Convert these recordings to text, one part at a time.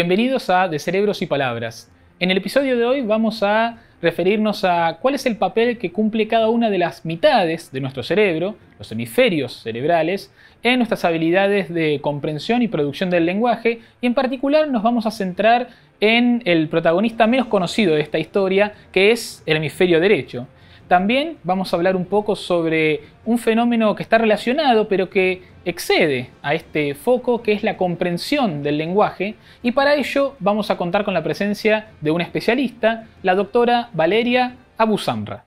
Bienvenidos a De Cerebros y Palabras. En el episodio de hoy vamos a referirnos a cuál es el papel que cumple cada una de las mitades de nuestro cerebro, los hemisferios cerebrales, en nuestras habilidades de comprensión y producción del lenguaje y en particular nos vamos a centrar en el protagonista menos conocido de esta historia, que es el hemisferio derecho. También vamos a hablar un poco sobre un fenómeno que está relacionado pero que excede a este foco que es la comprensión del lenguaje y para ello vamos a contar con la presencia de una especialista, la doctora Valeria Abusamra.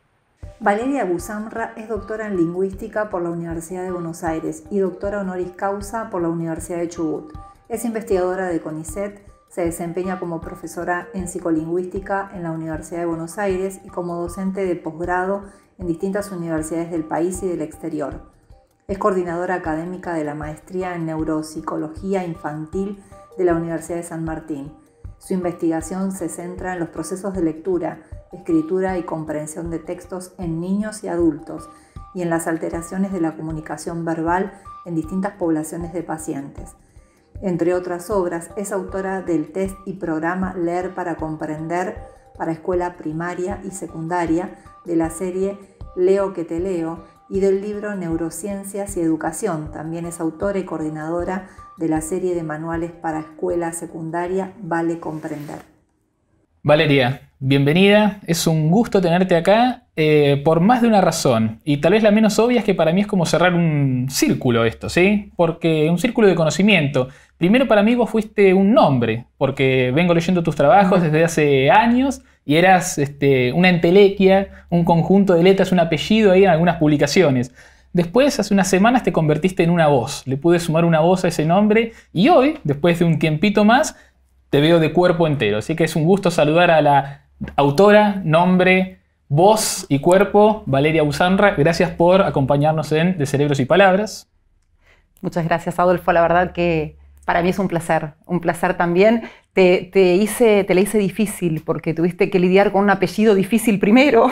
Valeria Abusamra es doctora en lingüística por la Universidad de Buenos Aires y doctora honoris causa por la Universidad de Chubut. Es investigadora de CONICET se desempeña como profesora en psicolingüística en la Universidad de Buenos Aires y como docente de posgrado en distintas universidades del país y del exterior. Es coordinadora académica de la maestría en neuropsicología infantil de la Universidad de San Martín. Su investigación se centra en los procesos de lectura, escritura y comprensión de textos en niños y adultos y en las alteraciones de la comunicación verbal en distintas poblaciones de pacientes. Entre otras obras, es autora del test y programa Leer para Comprender para escuela primaria y secundaria de la serie Leo que te leo y del libro Neurociencias y Educación. También es autora y coordinadora de la serie de manuales para escuela secundaria Vale Comprender. Valeria, bienvenida. Es un gusto tenerte acá eh, por más de una razón. Y tal vez la menos obvia es que para mí es como cerrar un círculo esto, ¿sí? Porque un círculo de conocimiento. Primero para mí vos fuiste un nombre, porque vengo leyendo tus trabajos desde hace años y eras este, una entelequia, un conjunto de letras, un apellido ahí en algunas publicaciones. Después, hace unas semanas, te convertiste en una voz. Le pude sumar una voz a ese nombre y hoy, después de un tiempito más, te veo de cuerpo entero. Así que es un gusto saludar a la autora, nombre, voz y cuerpo, Valeria Usanra. Gracias por acompañarnos en De Cerebros y Palabras. Muchas gracias, Adolfo. La verdad que para mí es un placer, un placer también. Te, hice, te la hice difícil porque tuviste que lidiar con un apellido difícil primero,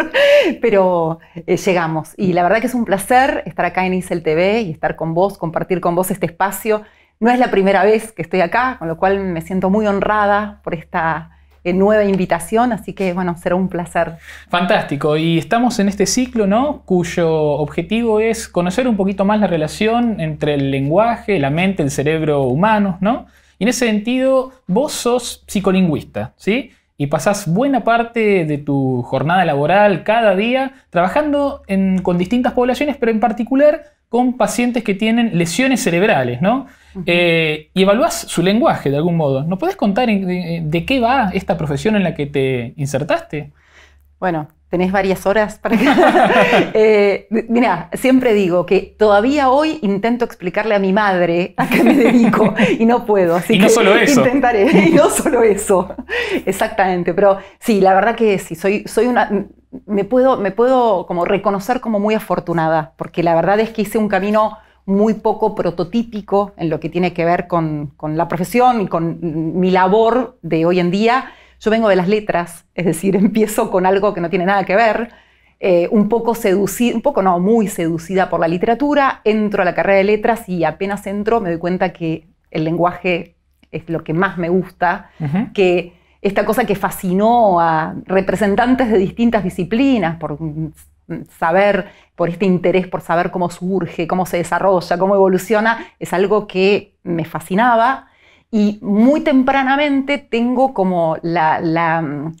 pero eh, llegamos. Y la verdad que es un placer estar acá en Isel TV y estar con vos, compartir con vos este espacio no es la primera vez que estoy acá, con lo cual me siento muy honrada por esta eh, nueva invitación, así que bueno, será un placer. Fantástico, y estamos en este ciclo, ¿no? Cuyo objetivo es conocer un poquito más la relación entre el lenguaje, la mente, el cerebro humano. ¿no? Y en ese sentido, vos sos psicolingüista, ¿sí? Y pasás buena parte de tu jornada laboral cada día trabajando con distintas poblaciones, pero en particular con pacientes que tienen lesiones cerebrales, ¿no? Eh, y evalúas su lenguaje de algún modo. ¿No puedes contar de, qué va esta profesión en la que te insertaste? Bueno, tenés varias horas para que... Eh, mira, siempre digo que todavía hoy intento explicarle a mi madre a qué me dedico y no puedo. Así y no solo eso. Intentaré, y no solo eso. Exactamente, pero sí, la verdad que sí, soy, soy una... Me puedo, me puedo como reconocer como muy afortunada, porque la verdad es que hice un camino muy poco prototípico en lo que tiene que ver con, la profesión y con mi labor de hoy en día. Yo vengo de las letras, es decir, empiezo con algo que no tiene nada que ver. Eh, un poco seducida, un poco no, muy seducida por la literatura, entro a la carrera de letras y apenas entro me doy cuenta que el lenguaje es lo que más me gusta, que esta cosa que fascinó a representantes de distintas disciplinas por saber, por este interés por saber cómo surge, cómo se desarrolla, cómo evoluciona, es algo que me fascinaba. Y muy tempranamente tengo como la, mm,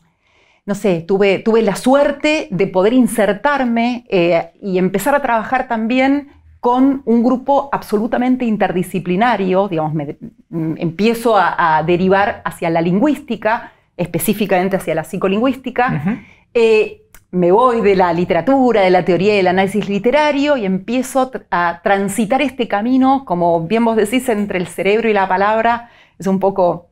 no sé, tuve, tuve la suerte de poder insertarme eh, y empezar a trabajar también con un grupo absolutamente interdisciplinario, digamos, mm, empiezo a, derivar hacia la lingüística, específicamente hacia la psicolingüística, me voy de la literatura, de la teoría del análisis literario y empiezo a transitar este camino, como bien vos decís, entre el cerebro y la palabra. Es un poco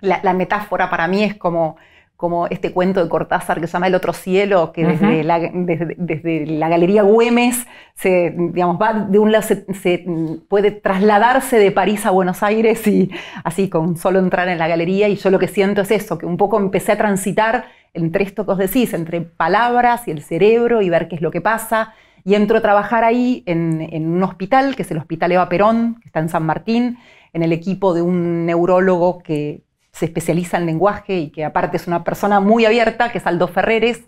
la, metáfora para mí, es como, como este cuento de Cortázar que se llama El otro cielo, que desde, la, Galería Güemes se, digamos, va de un puede trasladarse de París a Buenos Aires y así con solo entrar en la galería. Y yo lo que siento es eso, que un poco empecé a transitar entre esto que os decís, entre palabras y el cerebro y ver qué es lo que pasa. Y entro a trabajar ahí en, un hospital, que es el Hospital Eva Perón, que está en San Martín, en el equipo de un neurólogo que se especializa en lenguaje y que aparte es una persona muy abierta, que es Aldo Ferreres,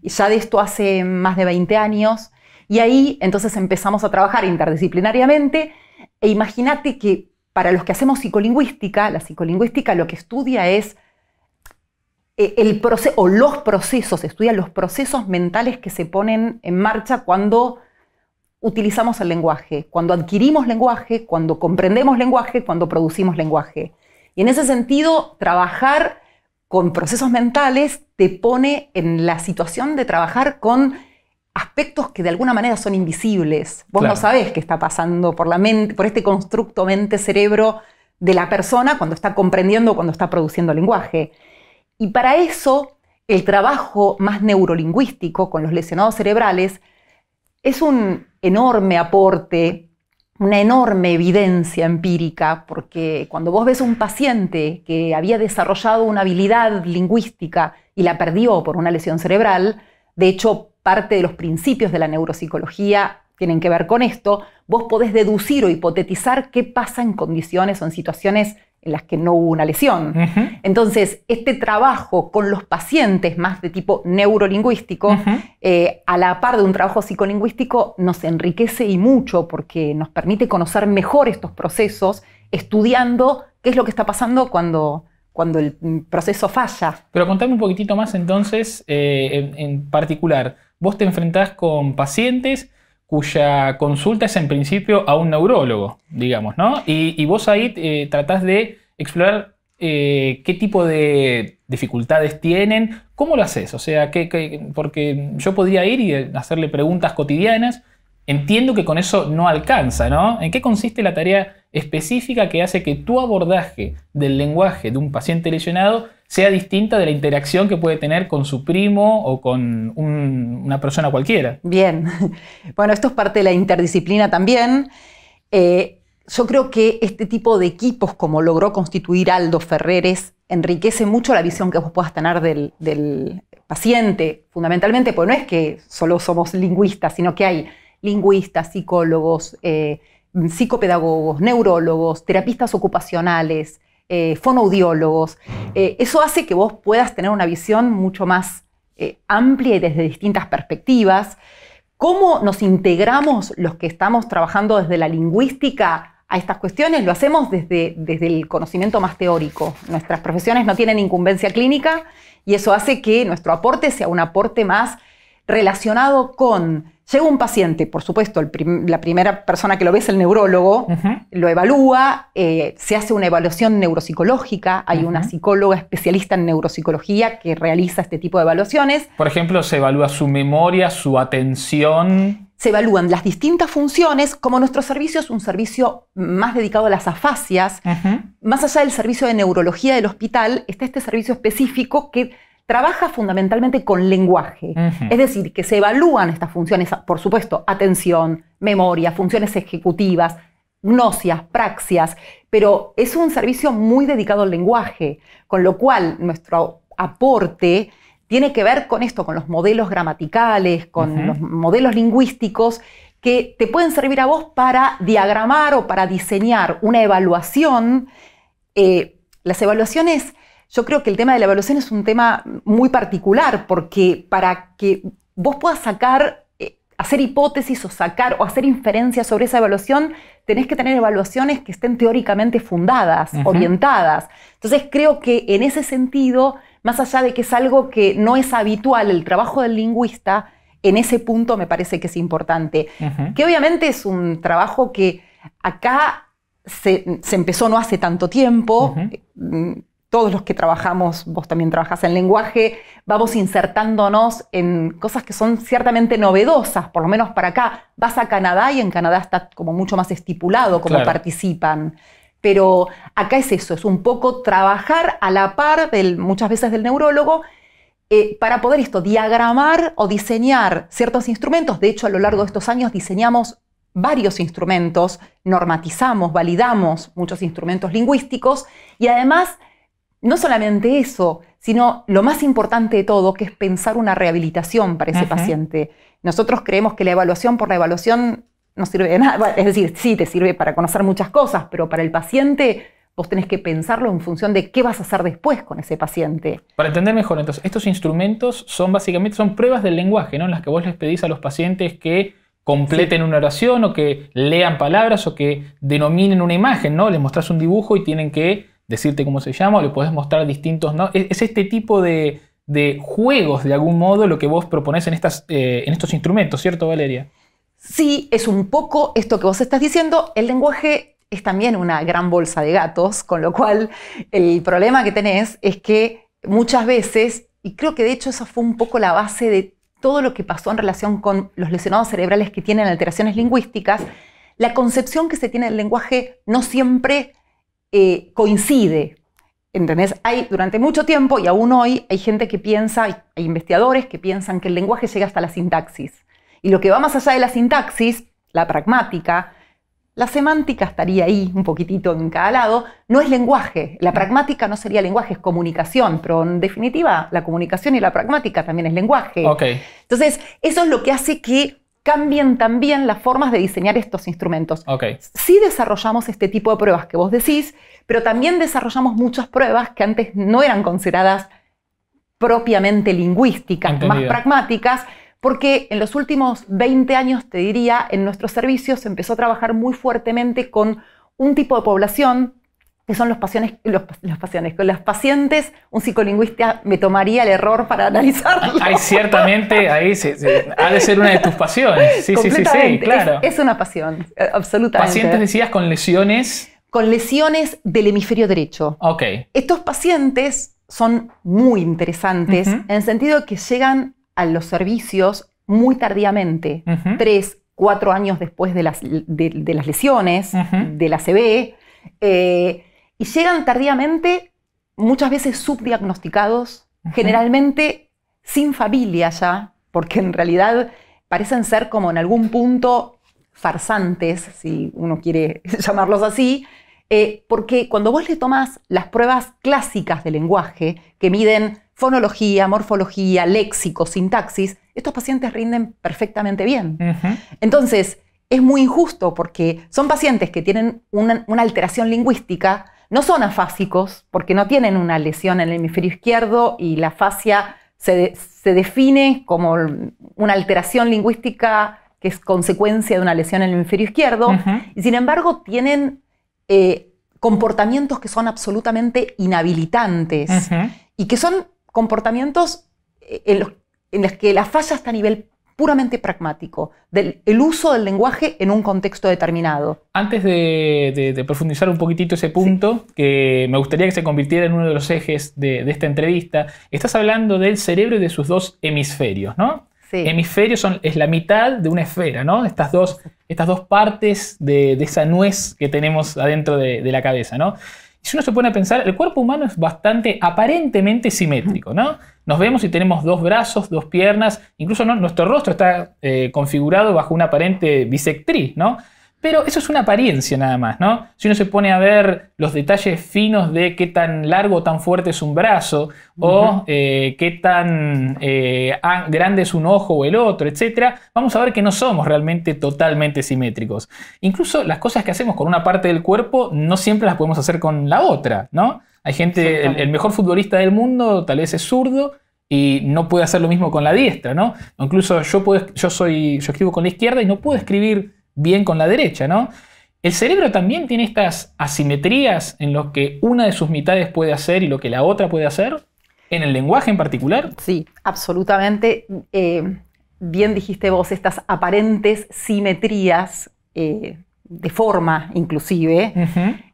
y ya de esto hace más de 20 años. Y ahí entonces empezamos a trabajar interdisciplinariamente e imagínate que para los que hacemos psicolingüística, la psicolingüística lo que estudia es eh, el proceso o los procesos, estudia los procesos mentales que se ponen en marcha cuando utilizamos el lenguaje, cuando adquirimos lenguaje, cuando comprendemos lenguaje, cuando producimos lenguaje. Y en ese sentido, trabajar con procesos mentales te pone en la situación de trabajar con aspectos que de alguna manera son invisibles. Vos no sabés qué está pasando por la mente, por este constructo mente-cerebro de la persona cuando está comprendiendo, cuando está produciendo lenguaje. Y para eso, el trabajo más neurolingüístico con los lesionados cerebrales es un enorme aporte, una enorme evidencia empírica, porque cuando vos ves un paciente que había desarrollado una habilidad lingüística y la perdió por una lesión cerebral, de hecho, parte de los principios de la neuropsicología tienen que ver con esto, vos podés deducir o hipotetizar qué pasa en condiciones o en situaciones en las que no hubo una lesión. Entonces, este trabajo con los pacientes más de tipo neurolingüístico, eh, a la par de un trabajo psicolingüístico, nos enriquece y mucho porque nos permite conocer mejor estos procesos, estudiando qué es lo que está pasando cuando, cuando el proceso falla. Pero contame un poquitito más entonces, eh, en, en particular, vos te enfrentás con pacientes, cuya consulta es en principio a un neurólogo, digamos, ¿no? Y, vos ahí eh, tratás de explorar eh, qué tipo de dificultades tienen, cómo lo haces, o sea, porque yo podría ir y hacerle preguntas cotidianas Entiendo que con eso no alcanza, ¿no? ¿En qué consiste la tarea específica que hace que tu abordaje del lenguaje de un paciente lesionado sea distinta de la interacción que puede tener con su primo o con una persona cualquiera? Bien, bueno, esto es parte de la interdisciplina también. Eh, yo creo que este tipo de equipos, como logró constituir Aldo Ferreres, enriquece mucho la visión que vos puedas tener del, del paciente, fundamentalmente, pues no es que solo somos lingüistas, sino que hay lingüistas, psicólogos, eh, psicopedagogos, neurólogos, terapistas ocupacionales, eh, fonoaudiólogos. Eh, eso hace que vos puedas tener una visión mucho más amplia y desde distintas perspectivas. ¿Cómo nos integramos los que estamos trabajando desde la lingüística a estas cuestiones lo hacemos desde, desde, el conocimiento más teórico. Nuestras profesiones no tienen incumbencia clínica y eso hace que nuestro aporte sea un aporte más relacionado con Llega un paciente, por supuesto, la primera persona que lo ve es el neurólogo, lo evalúa, eh, se hace una evaluación neuropsicológica, hay una psicóloga especialista en neuropsicología que realiza este tipo de evaluaciones. Por ejemplo, se evalúa su memoria, su atención. Se evalúan las distintas funciones, como nuestro servicio es un servicio más dedicado a las afasias, más allá del servicio de neurología del hospital, está este servicio específico que trabaja fundamentalmente con lenguaje. Es decir, que se evalúan estas funciones, por supuesto, atención, memoria, funciones ejecutivas, gnosias, praxias, pero es un servicio muy dedicado al lenguaje, con lo cual nuestro aporte tiene que ver con esto, con los modelos gramaticales, con los modelos lingüísticos que te pueden servir a vos para diagramar o para diseñar una evaluación. Eh, las evaluaciones yo creo que el tema de la evaluación es un tema muy particular porque para que vos puedas sacar eh, hacer hipótesis o sacar o hacer inferencias sobre esa evaluación, tenés que tener evaluaciones que estén teóricamente fundadas, orientadas. Entonces creo que en ese sentido, más allá de que es algo que no es habitual, el trabajo del lingüista, en ese punto me parece que es importante. Que obviamente es un trabajo que acá se, empezó no hace tanto tiempo todos los que trabajamos, vos también trabajás en lenguaje, vamos insertándonos en cosas que son ciertamente novedosas, por lo menos para acá. Vas a Canadá y en Canadá está como mucho más estipulado cómo participan. Pero acá es eso, es un poco trabajar a la par del, muchas veces del neurólogo eh, para poder esto, diagramar o diseñar ciertos instrumentos. De hecho, a lo largo de estos años diseñamos varios instrumentos, normatizamos, validamos muchos instrumentos lingüísticos y además no solamente eso, sino lo más importante de todo, que es pensar una rehabilitación para ese paciente. Nosotros creemos que la evaluación por la evaluación no sirve de nada, es decir, sí te sirve para conocer muchas cosas, pero para el paciente vos tenés que pensarlo en función de qué vas a hacer después con ese paciente. Para entender mejor, entonces, estos instrumentos son básicamente son pruebas del lenguaje, ¿no? En las que vos les pedís a los pacientes que completen una oración o que lean palabras o que denominen una imagen, ¿no? Les mostrás un dibujo y tienen que decirte cómo se llama, o le podés mostrar distintos no. Es, este tipo de, juegos, de algún modo, lo que vos proponés en, estas, eh, en estos instrumentos, ¿cierto, Valeria? Sí, es un poco esto que vos estás diciendo. El lenguaje es también una gran bolsa de gatos, con lo cual el problema que tenés es que muchas veces, y creo que de hecho esa fue un poco la base de todo lo que pasó en relación con los lesionados cerebrales que tienen alteraciones lingüísticas, la concepción que se tiene del lenguaje no siempre eh, coincide. ¿Entendés? Hay durante mucho tiempo y aún hoy hay gente que piensa, hay investigadores que piensan que el lenguaje llega hasta la sintaxis. Y lo que va más allá de la sintaxis, la pragmática, la semántica estaría ahí un poquitito en cada lado, no es lenguaje. La pragmática no sería lenguaje, es comunicación, pero en definitiva la comunicación y la pragmática también es lenguaje. Okay. Entonces, eso es lo que hace que cambien también las formas de diseñar estos instrumentos. Sí desarrollamos este tipo de pruebas que vos decís, pero también desarrollamos muchas pruebas que antes no eran consideradas propiamente lingüísticas, más pragmáticas, porque en los últimos 20 años, te diría, en nuestros servicios se empezó a trabajar muy fuertemente con un tipo de población que son los, pasiones, los, los pasiones, con las pacientes, un psicolingüista me tomaría el error para analizarlo. Hay ciertamente, ahí se, ha de ser una de tus pasiones. Sí, sí, sí, sí, claro. Es, una pasión, eh, absolutamente. Pacientes decías con lesiones. Con lesiones del hemisferio derecho. Ok. Estos pacientes son muy interesantes en el sentido que llegan a los servicios muy tardíamente, tres, cuatro años después de las, de, las lesiones, de la CB y llegan tardíamente, muchas veces subdiagnosticados, generalmente sin familia ya, porque en realidad parecen ser como en algún punto farsantes, si uno quiere llamarlos así, eh, porque cuando vos le tomás las pruebas clásicas de lenguaje, que miden fonología, morfología, léxico, sintaxis, estos pacientes rinden perfectamente bien. Entonces, es muy injusto porque son pacientes que tienen una alteración lingüística, no son afásicos porque no tienen una lesión en el hemisferio izquierdo y la fascia se, define como una alteración lingüística que es consecuencia de una lesión en el hemisferio izquierdo. Y sin embargo tienen eh, comportamientos que son absolutamente inhabilitantes y que son comportamientos eh, en los, en que la fascia está a nivel puramente pragmático, del uso del lenguaje en un contexto determinado. Antes de, profundizar un poquitito ese punto, que me gustaría que se convirtiera en uno de los ejes de, esta entrevista, estás hablando del cerebro y de sus dos hemisferios, ¿no? Sí. Hemisferios son, es la mitad de una esfera, ¿no? Estas dos, estas dos partes de, esa nuez que tenemos adentro de la cabeza, ¿no? Si uno se pone a pensar, el cuerpo humano es bastante aparentemente simétrico, ¿no? Nos vemos y tenemos dos brazos, dos piernas, incluso nuestro rostro está eh, configurado bajo una aparente bisectriz, ¿no? Pero eso es una apariencia nada más, ¿no? Si uno se pone a ver los detalles finos de qué tan largo o tan fuerte es un brazo, o eh, qué tan eh, grande es un ojo o el otro, etc., vamos a ver que no somos realmente totalmente simétricos. Incluso las cosas que hacemos con una parte del cuerpo no siempre las podemos hacer con la otra, ¿no? Hay gente, el, mejor futbolista del mundo tal vez es zurdo, y no puede hacer lo mismo con la diestra, ¿no? Incluso yo, puedo, yo, soy, yo escribo con la izquierda y no puedo escribir bien con la derecha, ¿no? El cerebro también tiene estas asimetrías en los que una de sus mitades puede hacer y lo que la otra puede hacer, en el lenguaje en particular. Sí, absolutamente. Eh, bien dijiste vos, estas aparentes simetrías eh, de forma inclusive.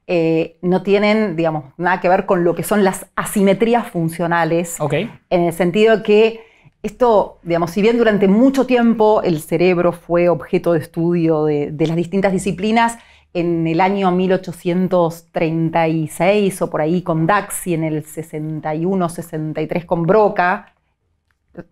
Eh, no tienen, digamos, nada que ver con lo que son las asimetrías funcionales. Ok. En el sentido que esto, digamos, si bien durante mucho tiempo el cerebro fue objeto de estudio de, las distintas disciplinas, en el año 1836 o por ahí con Daxi, en el 61-63 con Broca,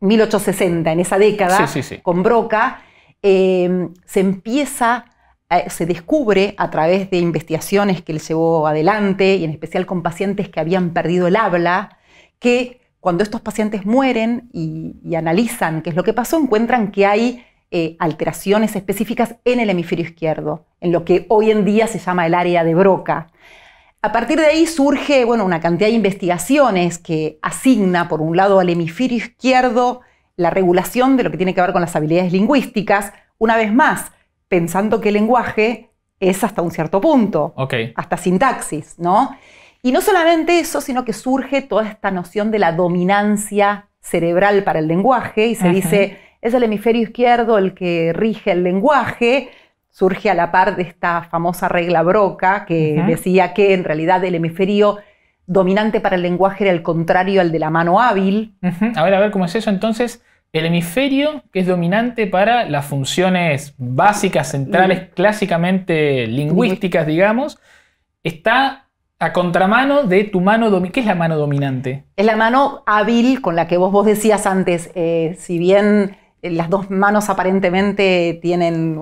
1860, en esa década con Broca, eh, se empieza, eh, se descubre a través de investigaciones que él llevó adelante y en especial con pacientes que habían perdido el habla, que cuando estos pacientes mueren y, analizan qué es lo que pasó, encuentran que hay eh, alteraciones específicas en el hemisferio izquierdo, en lo que hoy en día se llama el área de Broca. A partir de ahí surge bueno, una cantidad de investigaciones que asigna, por un lado, al hemisferio izquierdo la regulación de lo que tiene que ver con las habilidades lingüísticas, una vez más, pensando que el lenguaje es hasta un cierto punto, hasta sintaxis, ¿no? Y no solamente eso, sino que surge toda esta noción de la dominancia cerebral para el lenguaje y se dice, es el hemisferio izquierdo el que rige el lenguaje, surge a la par de esta famosa regla Broca que decía que en realidad el hemisferio dominante para el lenguaje era el contrario al de la mano hábil. A ver, a ver cómo es eso entonces. El hemisferio que es dominante para las funciones básicas, centrales, clásicamente lingüísticas, digamos, está a contramano de tu mano dominante. ¿Qué es la mano dominante? Es la mano hábil con la que vos, vos decías antes, eh, si bien eh, las dos manos aparentemente tienen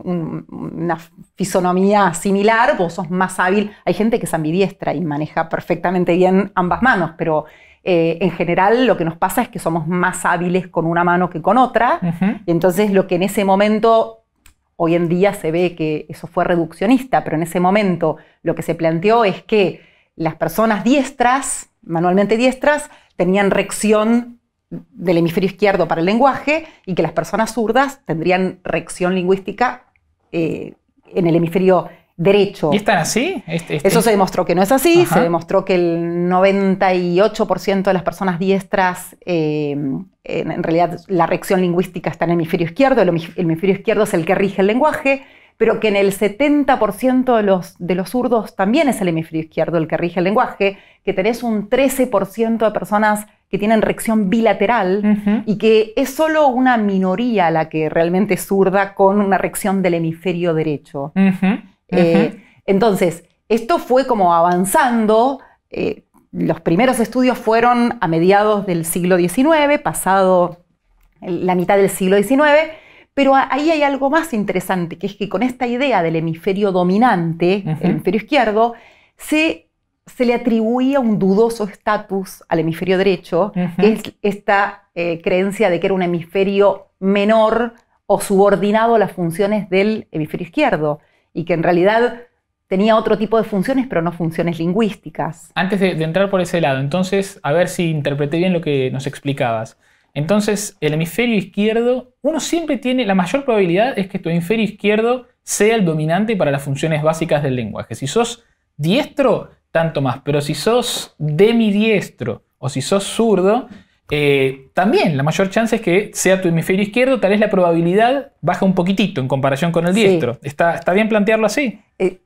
una fisonomía similar, vos sos más hábil. Hay gente que es ambidiestra y maneja perfectamente bien ambas manos, pero eh, en general lo que nos pasa es que somos más hábiles con una mano que con otra. y entonces lo que en ese momento, hoy en día se ve que eso fue reduccionista, pero en ese momento lo que se planteó es que las personas diestras, manualmente diestras, tenían reacción del hemisferio izquierdo para el lenguaje y que las personas zurdas tendrían reacción lingüística eh, en el hemisferio derecho. ¿Y están así? Este, este. Eso se demostró que no es así, se demostró que el 98% de las personas diestras, eh, en, realidad la reacción lingüística está en el hemisferio izquierdo, el hemisferio izquierdo es el que rige el lenguaje, pero que en el 70% de los, zurdos también es el hemisferio izquierdo el que rige el lenguaje, que tenés un 13% de personas que tienen reacción bilateral y que es solo una minoría la que realmente es zurda con una reacción del hemisferio derecho. Eh, entonces, esto fue como avanzando. Eh, los primeros estudios fueron a mediados del siglo XIX, pasado la mitad del siglo XIX, pero ahí hay algo más interesante, que es que con esta idea del hemisferio dominante, el hemisferio izquierdo, se, le atribuía un dudoso estatus al hemisferio derecho, es esta eh, creencia de que era un hemisferio menor o subordinado a las funciones del hemisferio izquierdo, y que en realidad tenía otro tipo de funciones, pero no funciones lingüísticas. Antes de, de entrar por ese lado, entonces, a ver si interpreté bien lo que nos explicabas. Entonces, el hemisferio izquierdo, uno siempre tiene, la mayor probabilidad es que tu hemisferio izquierdo sea el dominante para las funciones básicas del lenguaje. Si sos diestro, tanto más, pero si sos demidiestro o si sos zurdo, eh, también la mayor chance es que sea tu hemisferio izquierdo, tal vez la probabilidad baja un poquitito en comparación con el diestro. ¿Está, bien plantearlo así? Eh,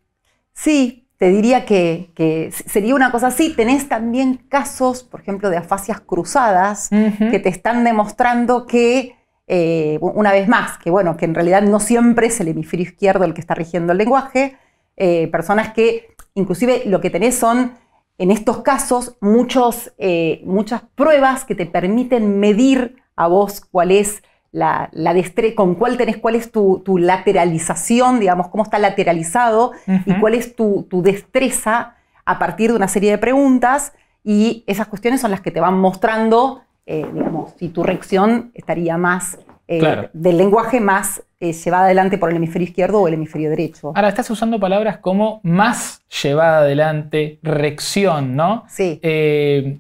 sí, te diría que, sería una cosa así. Tenés también casos, por ejemplo, de afasias cruzadas que te están demostrando que, eh, una vez más, que bueno, que en realidad no siempre es el hemisferio izquierdo el que está rigiendo el lenguaje. Eh, personas que, inclusive, lo que tenés son, en estos casos, muchos, eh, muchas pruebas que te permiten medir a vos cuál es la, la con cuál tenés, cuál es tu, tu, lateralización, digamos, cómo está lateralizado y cuál es tu, tu, destreza a partir de una serie de preguntas y esas cuestiones son las que te van mostrando, eh, digamos, si tu reacción estaría más eh, del lenguaje más eh, llevada adelante por el hemisferio izquierdo o el hemisferio derecho. Ahora, estás usando palabras como más llevada adelante, reacción ¿no? Sí.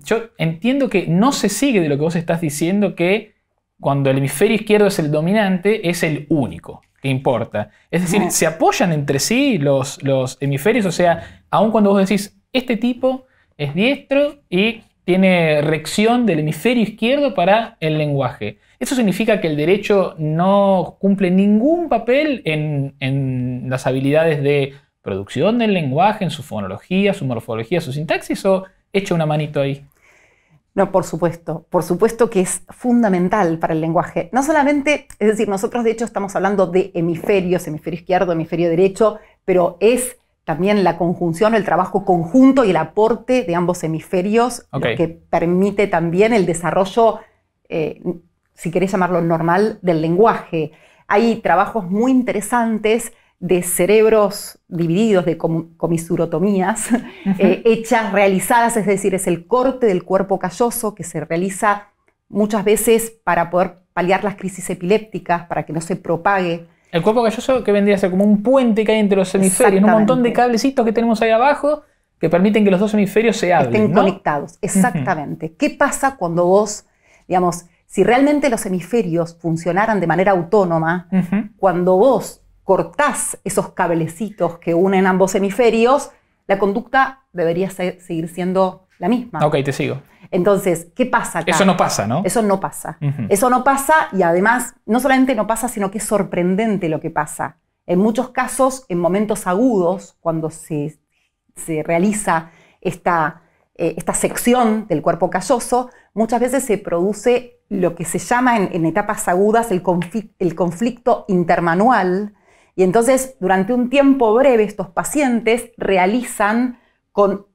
yo entiendo que no se sigue de lo que vos estás diciendo que cuando el hemisferio izquierdo es el dominante, es el único que importa. Es decir, se apoyan entre sí los, hemisferios, o sea, aun cuando vos decís, este tipo es diestro y tiene reacción del hemisferio izquierdo para el lenguaje. Eso significa que el derecho no cumple ningún papel en, en las habilidades de producción del lenguaje, en su fonología, su morfología, su sintaxis, o echa una manito ahí. No, por supuesto, por supuesto que es fundamental para el lenguaje. No solamente, es decir, nosotros de hecho estamos hablando de hemisferios, hemisferio izquierdo, hemisferio derecho, pero es también la conjunción, el trabajo conjunto y el aporte de ambos hemisferios lo que permite también el desarrollo, eh, si querés llamarlo normal, del lenguaje. Hay trabajos muy interesantes de cerebros divididos, de comisurotomías, eh, hechas, realizadas, es decir, es el corte del cuerpo calloso que se realiza muchas veces para poder paliar las crisis epilépticas, para que no se propague. El cuerpo calloso que vendría a ser como un puente que hay entre los hemisferios, un montón de cablecitos que tenemos ahí abajo que permiten que los dos hemisferios se hablen. Estén conectados, exactamente. ¿Qué pasa cuando vos, digamos, si realmente los hemisferios funcionaran de manera autónoma, cuando vos cortás esos cablecitos que unen ambos hemisferios, la conducta debería seguir siendo la misma. Ok, te sigo. Entonces, ¿qué pasa acá? Eso no pasa, ¿no? Eso no pasa. Eso no pasa y además no solamente no pasa, sino que es sorprendente lo que pasa. En muchos casos, en momentos agudos, cuando se, se realiza esta, eh, esta sección del cuerpo calloso, muchas veces se produce lo que se llama en, etapas agudas el, el conflicto intermanual, y entonces, durante un tiempo breve, estos pacientes realizan con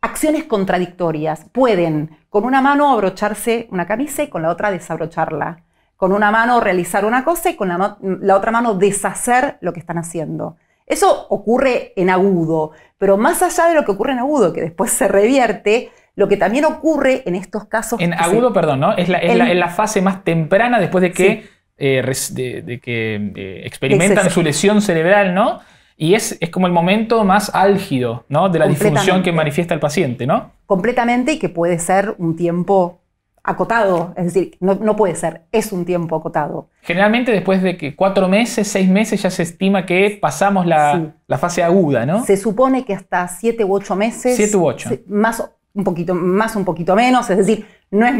acciones contradictorias. Pueden con una mano abrocharse una camisa y con la otra desabrocharla. Con una mano realizar una cosa y con la, otra mano deshacer lo que están haciendo. Eso ocurre en agudo, pero más allá de lo que ocurre en agudo, que después se revierte, lo que también ocurre en estos casos... En agudo, perdón, ¿no? Es la, la, fase más temprana después de que... Eh, de, que eh, experimentan su lesión cerebral, ¿no? Y es, es, como el momento más álgido, ¿no? De la disfunción que manifiesta el paciente, ¿no? Completamente y que puede ser un tiempo acotado, es decir, no, puede ser, es un tiempo acotado. Generalmente después de cuatro meses, seis meses ya se estima que pasamos la, fase aguda, ¿no? Se supone que hasta siete u ocho meses. Siete u ocho. Más un poquito más, un poquito menos, es decir, no es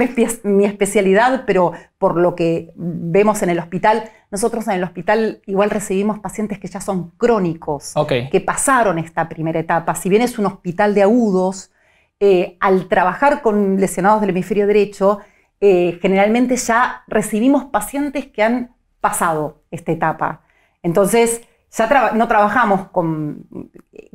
mi, especialidad, pero por lo que vemos en el hospital, nosotros en el hospital igual recibimos pacientes que ya son crónicos, que pasaron esta primera etapa. Si bien es un hospital de agudos, eh, al trabajar con lesionados del hemisferio derecho, eh, generalmente ya recibimos pacientes que han pasado esta etapa. Entonces, no trabajamos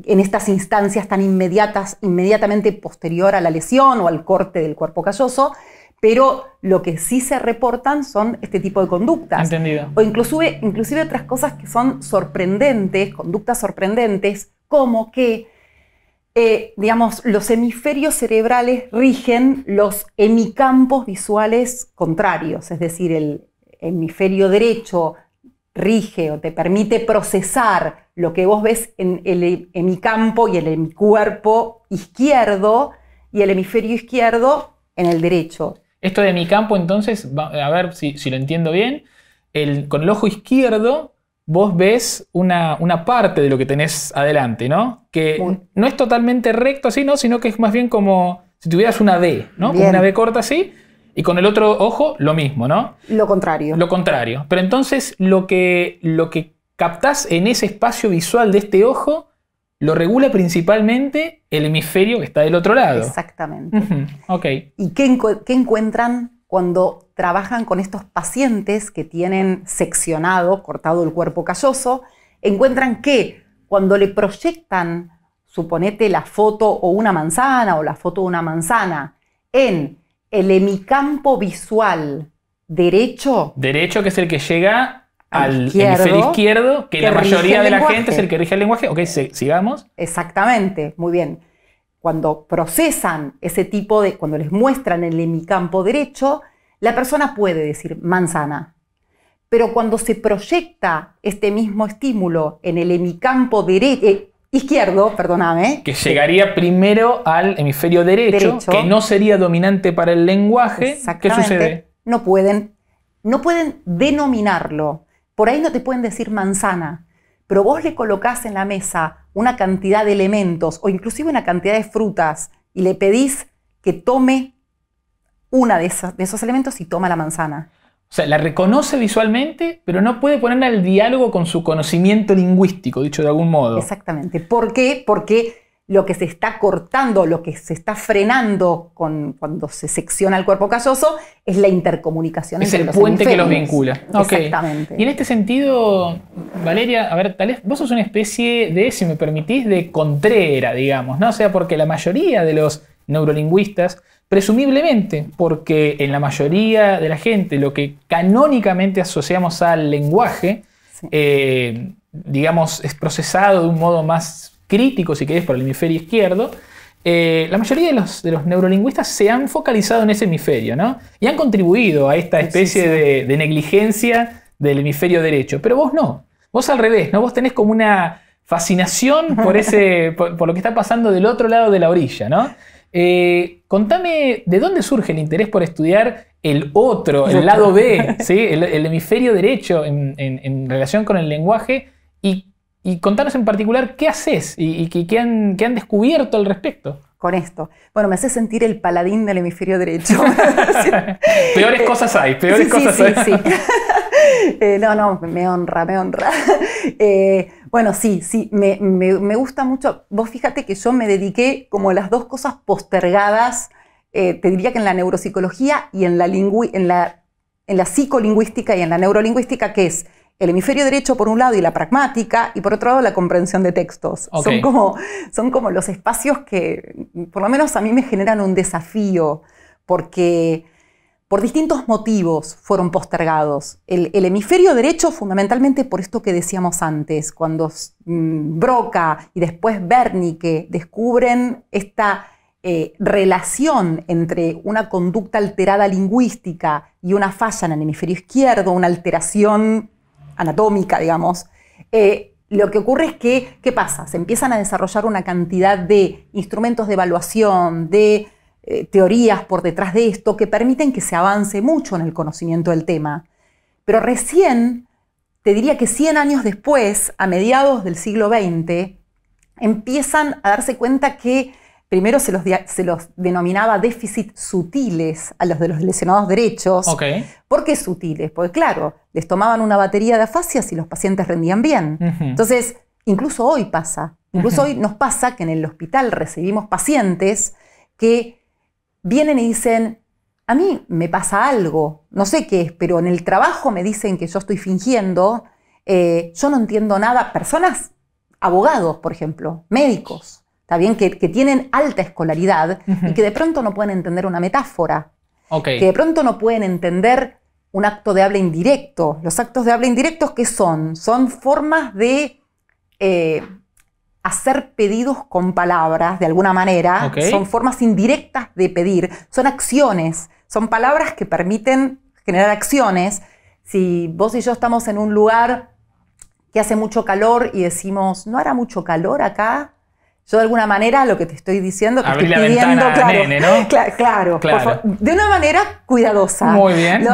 en estas instancias tan inmediatas, inmediatamente posterior a la lesión o al corte del cuerpo calloso, pero lo que sí se reportan son este tipo de conductas. O inclusive, inclusive otras cosas que son sorprendentes, conductas sorprendentes, como que, eh, digamos, los hemisferios cerebrales rigen los hemicampos visuales contrarios, es decir, el hemisferio derecho rige o te permite procesar lo que vos ves en, el, en mi campo y en mi cuerpo izquierdo y el hemisferio izquierdo en el derecho. Esto de mi campo, entonces, a ver si, lo entiendo bien, con el ojo izquierdo vos ves una, una, parte de lo que tenés adelante, ¿no? Que no es totalmente recto así, Sino que es más bien como si tuvieras una D, ¿no? una D corta así, y con el otro ojo, lo mismo, ¿no? Lo contrario. Lo contrario. Pero entonces lo que, lo que captás en ese espacio visual de este ojo lo regula principalmente el hemisferio que está del otro lado. Exactamente. Ok. ¿Y qué, qué, encuentran cuando trabajan con estos pacientes que tienen seccionado, cortado el cuerpo calloso? Encuentran que cuando le proyectan, suponete, la foto o una manzana o la foto de una manzana en el hemicampo visual derecho. Derecho que es el que llega al izquierdo, izquierdo, que, la mayoría de la gente es el que rige el lenguaje. Ok, sigamos. Exactamente, muy bien. Cuando procesan ese tipo de, cuando les muestran el hemicampo derecho, la persona puede decir manzana. Pero cuando se proyecta este mismo estímulo en el hemicampo derecho, eh, izquierdo, perdóname. Que llegaría primero al hemisferio derecho, que no sería dominante para el lenguaje. ¿Qué sucede? No pueden, no pueden denominarlo. Por ahí no te pueden decir manzana, pero vos le colocás en la mesa una cantidad de elementos o inclusive una cantidad de frutas y le pedís que tome una de, de esos elementos y toma la manzana. O sea, la reconoce visualmente, pero no puede ponerla al diálogo con su conocimiento lingüístico, dicho de algún modo. Exactamente. ¿Por qué? Porque lo que se está cortando, lo que se está frenando con, cuando se secciona el cuerpo calloso es la intercomunicación. Es el puente que los vincula. Exactamente. Y en este sentido, Valeria, a ver, tal vez vos sos una especie de, si me permitís, de contrera, digamos, ¿no? O sea, porque la mayoría de los neurolingüistas Presumiblemente, porque en la mayoría de la gente lo que canónicamente asociamos al lenguaje, eh, digamos, es procesado de un modo más crítico, si querés, por el hemisferio izquierdo. Eh, la mayoría de los, neurolingüistas se han focalizado en ese hemisferio, ¿no? Y han contribuido a esta especie De, negligencia del hemisferio derecho. Pero vos no. Vos al revés, ¿no? Vos tenés como una fascinación por, ese, por, lo que está pasando del otro lado de la orilla, ¿no? Eh, contame de dónde surge el interés por estudiar el otro, el lado B, el, hemisferio derecho en, relación con el lenguaje y, contanos en particular qué haces y, qué, han, descubierto al respecto con esto. Bueno, me hace sentir el paladín del hemisferio derecho. Peores eh, cosas hay, peores cosas hay. Eh, no, no, me honra, me honra. Bueno, sí, sí, me, gusta mucho. Vos fíjate que yo me dediqué como las dos cosas postergadas, eh, te diría que en la neuropsicología y en la, en, la, en la psicolingüística y en la neurolingüística, que es el hemisferio derecho por un lado y la pragmática, y por otro lado la comprensión de textos. Son, como, son como los espacios que, por lo menos a mí me generan un desafío, porque por distintos motivos fueron postergados. El, hemisferio derecho fundamentalmente por esto que decíamos antes, cuando mm, Broca y después Bernicke descubren esta eh, relación entre una conducta alterada lingüística y una falla en el hemisferio izquierdo, una alteración anatómica, digamos, eh, lo que ocurre es que, ¿qué pasa? Se empiezan a desarrollar una cantidad de instrumentos de evaluación, de eh, teorías por detrás de esto que permiten que se avance mucho en el conocimiento del tema. Pero recién, te diría que 100 años después, a mediados del siglo XX, empiezan a darse cuenta que primero se los, se los denominaba déficit sutiles a los de los lesionados derechos. ¿Por qué sutiles? Porque claro, les tomaban una batería de afasias y los pacientes rendían bien. Entonces, incluso hoy pasa, incluso hoy nos pasa que en el hospital recibimos pacientes que vienen y dicen, a mí me pasa algo, no sé qué es, pero en el trabajo me dicen que yo estoy fingiendo, eh, yo no entiendo nada. Personas, abogados, por ejemplo, médicos, también que, tienen alta escolaridad y que de pronto no pueden entender una metáfora, que de pronto no pueden entender un acto de habla indirecto. Los actos de habla indirectos, ¿qué son? Son formas de... Eh, hacer pedidos con palabras, de alguna manera. Son formas indirectas de pedir, son acciones, son palabras que permiten generar acciones. Si vos y yo estamos en un lugar que hace mucho calor y decimos, ¿no hará mucho calor acá? Yo de alguna manera lo que te estoy diciendo, que estoy pidiendo, claro, ¿no? claro, de una manera cuidadosa. Muy bien.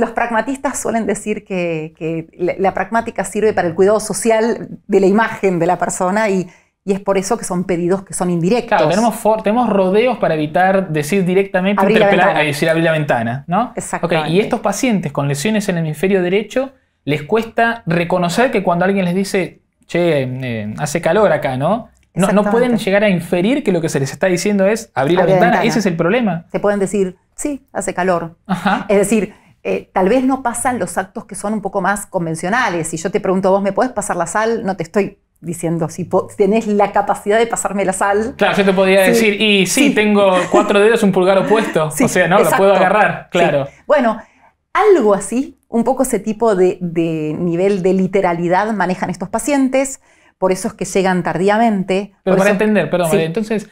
los, pragmatistas suelen decir que, la, pragmática sirve para el cuidado social de la imagen de la persona y, es por eso que son pedidos que son indirectos. Claro, tenemos, tenemos rodeos para evitar decir directamente, abrir la eh, decir la ventana, ¿no? exacto y estos pacientes con lesiones en el hemisferio derecho les cuesta reconocer que cuando alguien les dice, che, eh, hace calor acá, ¿no? No, pueden llegar a inferir que lo que se les está diciendo es abrir, la, ventana. Ese es el problema. Se pueden decir, sí, hace calor. Es decir, eh, tal vez no pasan los actos que son un poco más convencionales. Si yo te pregunto, ¿vos me podés pasar la sal? No te estoy diciendo si tenés la capacidad de pasarme la sal. Claro, yo te podría decir, y sí, tengo cuatro dedos, un pulgar opuesto. o sea, no, lo puedo agarrar, claro. Bueno, algo así, un poco ese tipo de nivel de literalidad manejan estos pacientes por eso es que llegan tardíamente. Pero para entender, perdón, entonces,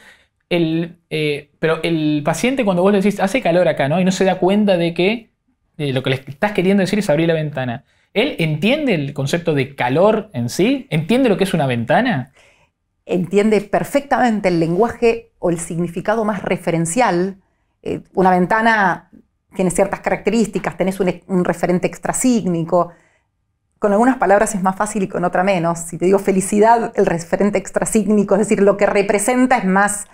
el, eh, pero el paciente cuando vos le decís, hace calor acá, ¿no? Y no se da cuenta de que eh, lo que le estás queriendo decir es abrir la ventana. ¿Él entiende el concepto de calor en sí? ¿Entiende lo que es una ventana? Entiende perfectamente el lenguaje o el significado más referencial. Eh, una ventana tiene ciertas características, tenés un, un referente extrasígnico, con algunas palabras es más fácil y con otra menos. Si te digo felicidad, el referente extrasígnico, es decir, lo que representa es más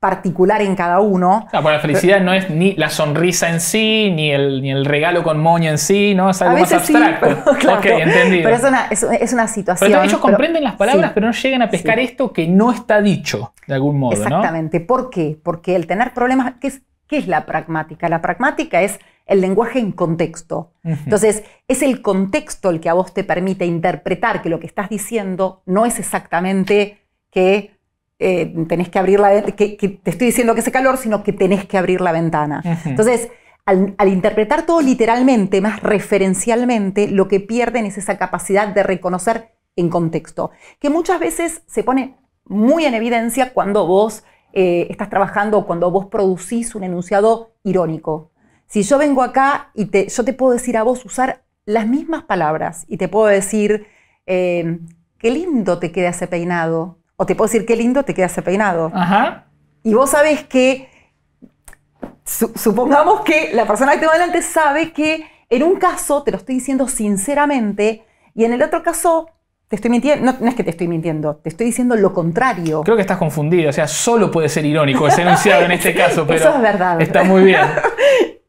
particular en cada uno. Claro, la felicidad no es ni la sonrisa en sí, ni el, ni el regalo con moño en sí, ¿no? Es algo más abstracto. Pero es una, situación. Pero ellos comprenden las palabras, pero no llegan a pescar esto que no está dicho, de algún modo. Exactamente. ¿Por qué? Porque el tener problemas. es, ¿Qué es la pragmática? La pragmática es el lenguaje en contexto. Entonces, es el contexto el que a vos te permite interpretar que lo que estás diciendo no es exactamente que eh, tenés que abrir la que, que, te estoy diciendo que hace calor, sino que tenés que abrir la ventana. Entonces, al, interpretar todo literalmente, más referencialmente, lo que pierden es esa capacidad de reconocer en contexto, que muchas veces se pone muy en evidencia cuando vos eh, estás trabajando o cuando vos producís un enunciado irónico. Si yo vengo acá y yo te puedo decir a vos usar las mismas palabras y te puedo decir, em, qué lindo te queda ese peinado, o te puedo decir, qué lindo te queda ese peinado. Ajá. Y vos sabés que, supongamos que la persona que va delante sabe que en un caso te lo estoy diciendo sinceramente y en el otro caso te estoy mintiendo, no, es que te estoy mintiendo, te estoy diciendo lo contrario. Creo que estás confundido, o sea, solo puede ser irónico ese enunciado en este caso, pero Eso es verdad. está muy bien.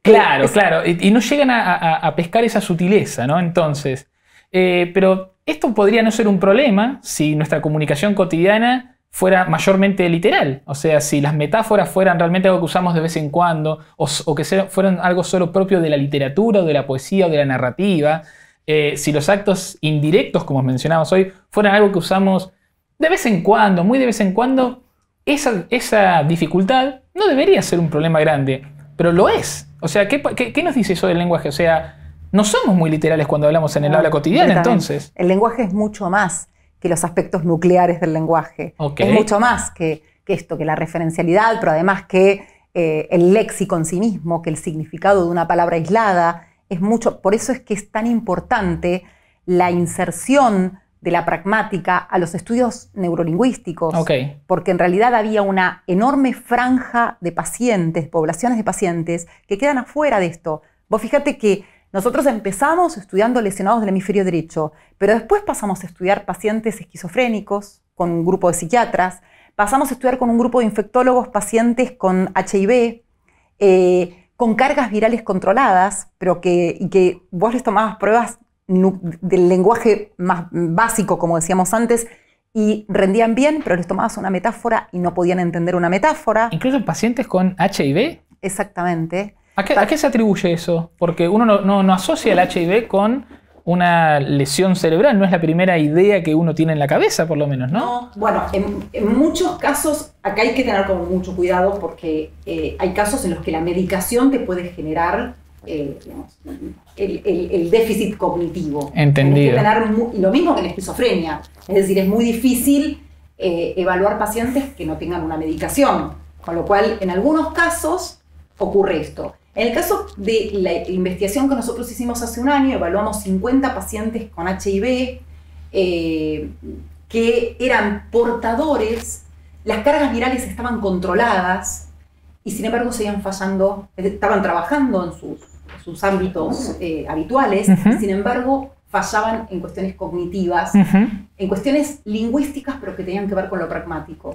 Claro, claro. Y, no llegan a, pescar esa sutileza, ¿no? Entonces, eh, pero esto podría no ser un problema si nuestra comunicación cotidiana fuera mayormente literal. O sea, si las metáforas fueran realmente algo que usamos de vez en cuando, o, que fueran algo solo propio de la literatura, o de la poesía, o de la narrativa. Eh, si los actos indirectos, como mencionamos hoy, fueran algo que usamos de vez en cuando, muy de vez en cuando, esa, esa dificultad no debería ser un problema grande, pero lo es. O sea, ¿qué, nos dice eso del lenguaje? O sea, no somos muy literales cuando hablamos en el habla cotidiana, entonces. El lenguaje es mucho más que los aspectos nucleares del lenguaje. Es mucho más que, esto, que la referencialidad, pero además que eh, el léxico en sí mismo, que el significado de una palabra aislada, es mucho. Por eso es que es tan importante la inserción de la pragmática a los estudios neurolingüísticos, porque en realidad había una enorme franja de pacientes, poblaciones de pacientes, que quedan afuera de esto. Vos fíjate que nosotros empezamos estudiando lesionados del hemisferio derecho, pero después pasamos a estudiar pacientes esquizofrénicos con un grupo de psiquiatras, pasamos a estudiar con un grupo de infectólogos pacientes con HIV, eh, con cargas virales controladas, pero que, y que vos les tomabas pruebas del lenguaje más básico, como decíamos antes, y rendían bien, pero les tomabas una metáfora y no podían entender una metáfora. Incluso en pacientes con HIV. Exactamente. ¿A qué, se atribuye eso? Porque uno no, asocia el HIV con una lesión cerebral, no es la primera idea que uno tiene en la cabeza, por lo menos, ¿no? bueno, en, muchos casos, acá hay que tener como mucho cuidado porque eh, hay casos en los que la medicación te puede generar eh, el, déficit cognitivo. Entendido. lo mismo que en esquizofrenia. Es decir, es muy difícil eh, evaluar pacientes que no tengan una medicación. Con lo cual, en algunos casos ocurre esto. En el caso de la investigación que nosotros hicimos hace un año, evaluamos 50 pacientes con HIV eh, que eran portadores, las cargas virales estaban controladas y sin embargo seguían fallando, estaban trabajando en sus sus ámbitos eh, habituales, sin embargo fallaban en cuestiones cognitivas, en cuestiones lingüísticas, pero que tenían que ver con lo pragmático.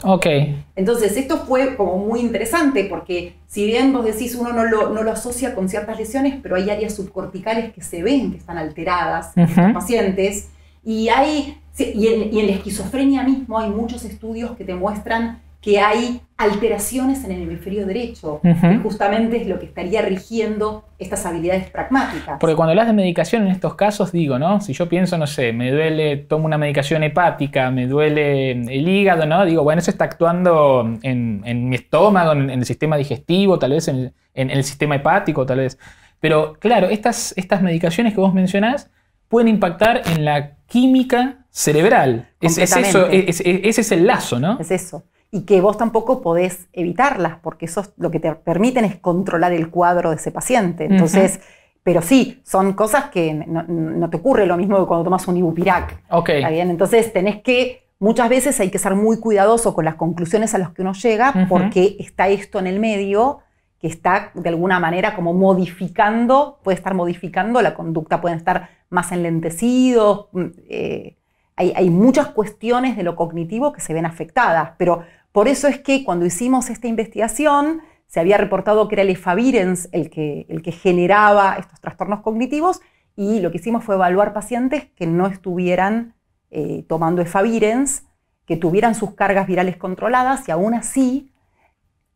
Entonces, esto fue como muy interesante porque si bien vos decís uno no lo, asocia con ciertas lesiones, pero hay áreas subcorticales que se ven que están alteradas en los pacientes y hay... en, la esquizofrenia mismo hay muchos estudios que te muestran que hay alteraciones en el hemisferio derecho, que justamente es lo que estaría rigiendo estas habilidades pragmáticas. Porque cuando hablas de medicación en estos casos, digo, ¿no? Si yo pienso, no sé, me duele, tomo una medicación hepática, me duele el hígado, ¿no? Digo, bueno, eso está actuando en, mi estómago, en, el sistema digestivo, tal vez en, el sistema hepático, tal vez. Pero claro, estas, estas medicaciones que vos mencionás pueden impactar en la química cerebral. Es, eso, ese es el lazo, ¿no? Es eso y que vos tampoco podés evitarlas, porque eso es, lo que te permiten es controlar el cuadro de ese paciente. Entonces, pero sí, son cosas que no, te ocurre lo mismo que cuando tomas un ibupirac. Ok. ¿Está bien? Entonces, tenés que, muchas veces hay que ser muy cuidadoso con las conclusiones a las que uno llega, porque está esto en el medio que está de alguna manera como modificando, puede estar modificando la conducta, pueden estar más enlentecidos, mm, eh, hay, hay, muchas cuestiones de lo cognitivo que se ven afectadas, pero por eso es que cuando hicimos esta investigación, se había reportado que era el efavirenz el que, generaba estos trastornos cognitivos y lo que hicimos fue evaluar pacientes que no estuvieran eh, tomando efavirenz, que tuvieran sus cargas virales controladas y aún así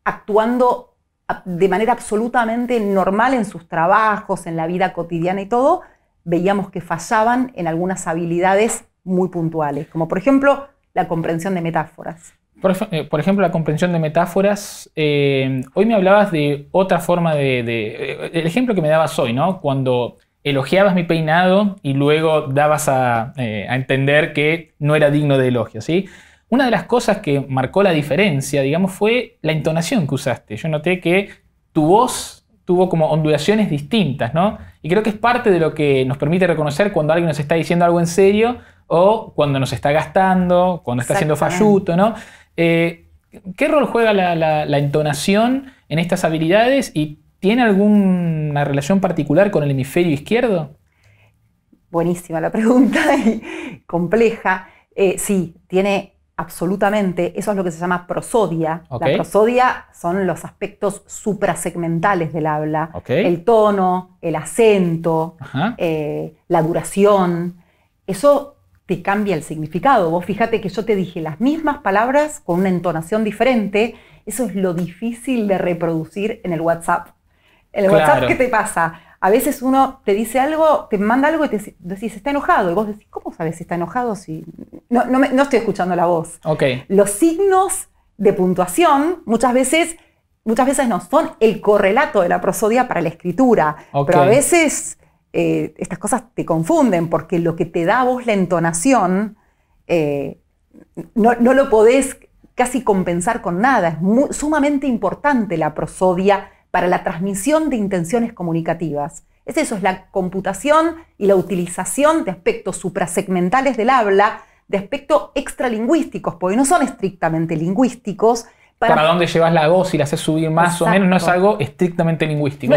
actuando de manera absolutamente normal en sus trabajos, en la vida cotidiana y todo, veíamos que fallaban en algunas habilidades muy puntuales, como por ejemplo la comprensión de metáforas. Eh, por, ejemplo, la comprensión de metáforas. Eh, hoy me hablabas de otra forma de, eh, El ejemplo que me dabas hoy, ¿no? Cuando elogiabas mi peinado y luego dabas a, entender que no era digno de elogio, ¿sí? Una de las cosas que marcó la diferencia, digamos, fue la entonación que usaste. Yo noté que tu voz tuvo como ondulaciones distintas, ¿no? Y creo que es parte de lo que nos permite reconocer cuando alguien nos está diciendo algo en serio o cuando nos está gastando, cuando está haciendo falluto, ¿no? Eh, ¿Qué rol juega la, entonación en estas habilidades y tiene alguna relación particular con el hemisferio izquierdo? Buenísima la pregunta y compleja. Eh, sí, tiene absolutamente, eso es lo que se llama prosodia. La prosodia son los aspectos suprasegmentales del habla, el tono, el acento, eh, la duración. Eso te cambia el significado. Vos fíjate que yo te dije las mismas palabras con una entonación diferente. Eso es lo difícil de reproducir en el WhatsApp. El WhatsApp, ¿qué te pasa? A veces uno te dice algo, te manda algo y te decís, está enojado. Y vos decís, ¿cómo sabes si está enojado? Si... No, no, estoy escuchando la voz. Okay. Los signos de puntuación muchas veces, muchas veces no, son el correlato de la prosodia para la escritura. Pero a veces eh, estas cosas te confunden porque lo que te da a vos la entonación eh, no, lo podés casi compensar con nada. Es sumamente importante la prosodia para la transmisión de intenciones comunicativas. Es eso, es la computación y la utilización de aspectos suprasegmentales del habla, de aspectos extralingüísticos, porque no son estrictamente lingüísticos, para, dónde llevas la voz y la haces subir más o menos, no es algo estrictamente lingüístico.